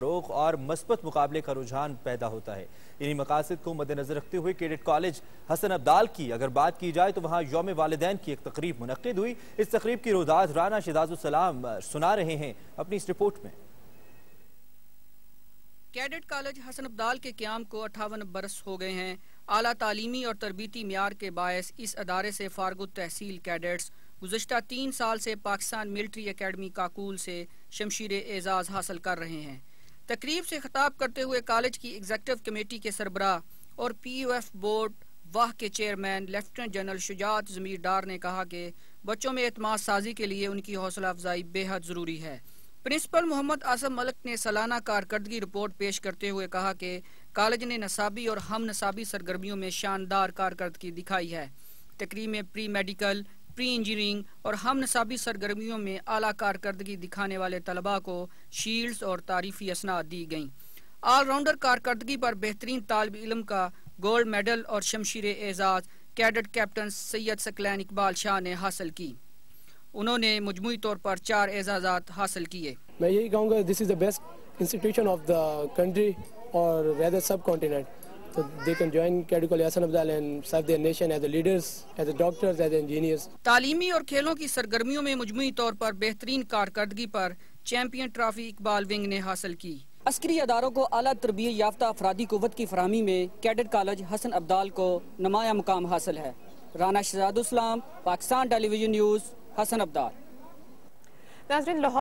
फरोख और मस्बत मुकाबले का रुझान पैदा होता है इन्हीं मकासद को मद्देनजर रखते हुए कैडेट कॉलेज हसन अब्दाल की अगर बात की जाए तो वहाँ योम वालदेन की एक तकरीब मुनद हुई इस तकरीब की रोदाज राना शजाजुसलाम सुना रहे हैं अपनी इस रिपोर्ट में कैडेट कॉलेज हसन अब्दाल के क्याम को अठावन बरस हो गए हैं अला तालीमी और तरबती मैार के बायस इस अदारे से फारग तहसील कैडेट्स गुजशत तीन साल से पाकिस्तान मिल्ट्री अकेडमी काकूल से शमशीर एजाज़ हासिल कर रहे हैं तकरीब से खिताब करते हुए कॉलेज की एग्जेक्टिव कमेटी के सरबरा और P U F board Wah के chairman lieutenant general Shujaat Dar ने कहा कि बच्चों में अतमाद साजी के लिए उनकी हौसला अफजाई बेहद ज़रूरी है प्रिंसिपल मोहम्मद आसम मलक ने सालाना कारकर्दगी रिपोर्ट पेश करते हुए कहा कि कॉलेज ने नसाबी और हम नसाबी सरगर्मियों में शानदार कारकर्दगी दिखाई है तकरीब में प्री मेडिकल प्री इंजीनियरिंग और हम नसाबी सरगर्मियों में आला कारकर्दगी दिखाने वाले तलबा को शील्ड्स और तारीफी असना दी गई ऑलराउंडर कारकर्दगी पर बेहतरीन तालब इलम का गोल्ड मेडल और शमशीर एजाज कैडेट कैप्टन सैयद सकलैन इकबाल शाह ने हासिल की उन्होंने मजमू तौर पर चार एजाजा हासिल किए मैं यही कहूँगा this is the best institution of the country और वेदर सब कॉन्टिनेंट so तो they can join Category Hassan Abdal and serve their nation as the leaders, as the doctors, as the engineers. तालीमी और खेलों की सरगर्मियों में मजमू तौर पर बेहतरीन कारकर्दगी पर चैंपियन ट्रॉफी इकबाल विंग ने हासिल की अस्करी अदारों को अला तरबी याफ्ता अफराधी कुत की फरहमी में कैडेट कॉलेज हसन अब्दाल को नमाया मुकाम हासिल है राना शहजाद पाकिस्तान टेलीविजन न्यूज़ हसन अब्दाल